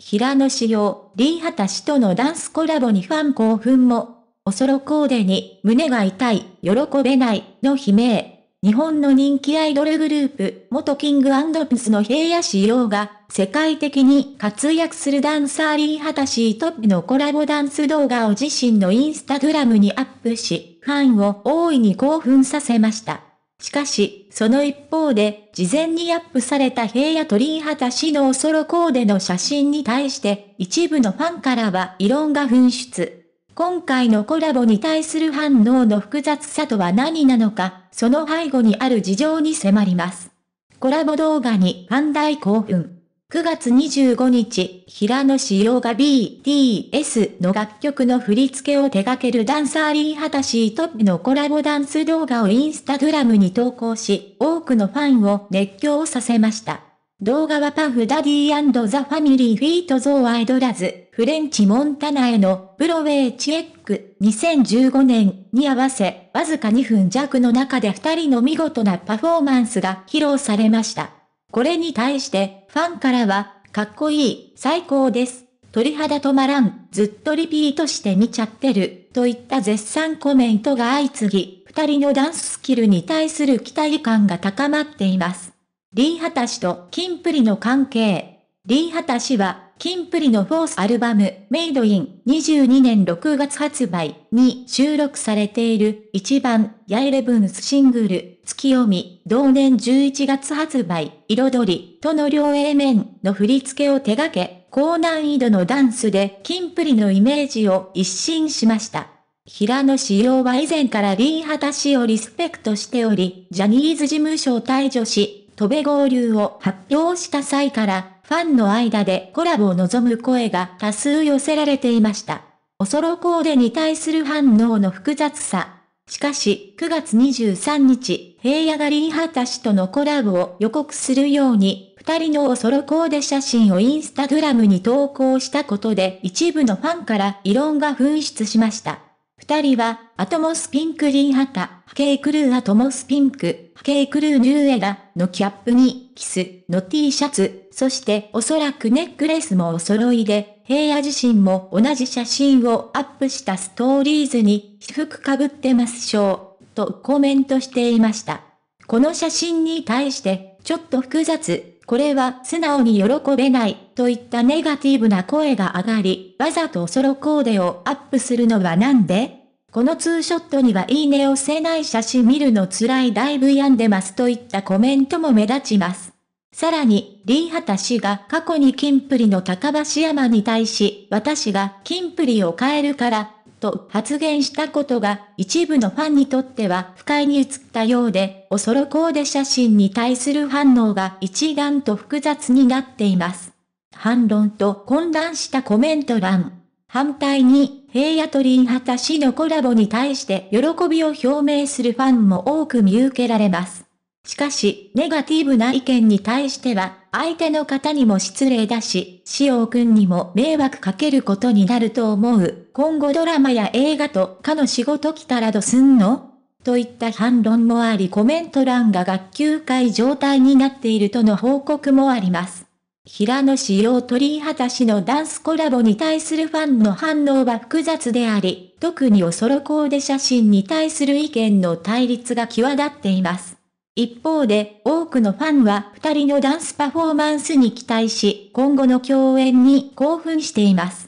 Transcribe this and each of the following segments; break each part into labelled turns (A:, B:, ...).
A: 平野紫耀、リー・ハタ氏とのダンスコラボにファン興奮も、おそろコーデに胸が痛い、喜べない、の悲鳴。日本の人気アイドルグループ、元キングピスの平野紫耀が、世界的に活躍するダンサーリー・ハタシートップのコラボダンス動画を自身のインスタグラムにアップし、ファンを大いに興奮させました。しかし、その一方で、事前にアップされた平野鳥居畑氏のおそろコーデの写真に対して、一部のファンからは異論が噴出。今回のコラボに対する反応の複雑さとは何なのか、その背後にある事情に迫ります。コラボ動画にファン大興奮。9月25日、平野紫耀が BTS の楽曲の振り付けを手掛けるダンサーリー・ハタシートのコラボダンス動画をインスタグラムに投稿し、多くのファンを熱狂させました。動画はパフダディザ・ファミリー・フィート・ゾー・アイドラズ、フレンチ・モンタナへのブロウェイ・チェック2015年に合わせ、わずか2分弱の中で2人の見事なパフォーマンスが披露されました。これに対してファンからは、かっこいい、最高です。鳥肌止まらん、ずっとリピートして見ちゃってる、といった絶賛コメントが相次ぎ、二人のダンススキルに対する期待感が高まっています。リーハタ氏とキンプリの関係。リーハタ氏はキンプリのフォースアルバム、メイドイン、22年6月発売に収録されている1番、ヤイレブンスシングル、月読み、同年11月発売、彩り、との両 A 面の振り付けを手掛け、高難易度のダンスでキンプリのイメージを一新しました。平野仕様は以前からリー・ハタ氏をリスペクトしており、ジャニーズ事務所を退場し、飛べ合流を発表した際から、ファンの間でコラボを望む声が多数寄せられていました。おそろコーデに対する反応の複雑さ。しかし、9月23日、平野がリーハタ氏とのコラボを予告するように、二人のおそろコーデ写真をインスタグラムに投稿したことで一部のファンから異論が噴出しました。二人は、アトモスピンクリーハカ、ケイクルーアトモスピンク、ケイクルーニューエラのキャップに、キスの T シャツ、そしておそらくネックレスもお揃いで、平野自身も同じ写真をアップしたストーリーズに、私服かぶってますしょう、とコメントしていました。この写真に対して、ちょっと複雑、これは素直に喜べない、といったネガティブな声が上がり、わざとソロコーデをアップするのはなんでこのツーショットにはいいね押せない写真見るの辛いだいぶ病んでますといったコメントも目立ちます。さらに、リーハタ氏が過去に金プリの高橋山に対し、私が金プリを変えるから、と発言したことが、一部のファンにとっては不快に映ったようで、おそろこうで写真に対する反応が一段と複雑になっています。反論と混乱したコメント欄。反対に平野と林畑氏のコラボに対して喜びを表明するファンも多く見受けられます。しかし、ネガティブな意見に対しては、相手の方にも失礼だし、く君にも迷惑かけることになると思う。今後ドラマや映画とかの仕事来たらどすんのといった反論もありコメント欄が学級会状態になっているとの報告もあります。平野紫耀鳥畑氏のダンスコラボに対するファンの反応は複雑であり、特におそろコーデ写真に対する意見の対立が際立っています。一方で、多くのファンは二人のダンスパフォーマンスに期待し、今後の共演に興奮しています。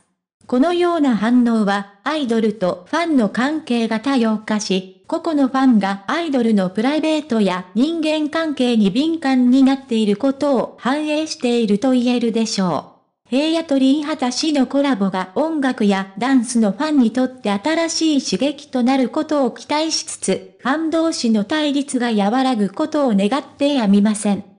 A: このような反応は、アイドルとファンの関係が多様化し、個々のファンがアイドルのプライベートや人間関係に敏感になっていることを反映していると言えるでしょう。平野とリンハタ氏のコラボが音楽やダンスのファンにとって新しい刺激となることを期待しつつ、ファン同士の対立が和らぐことを願ってやみません。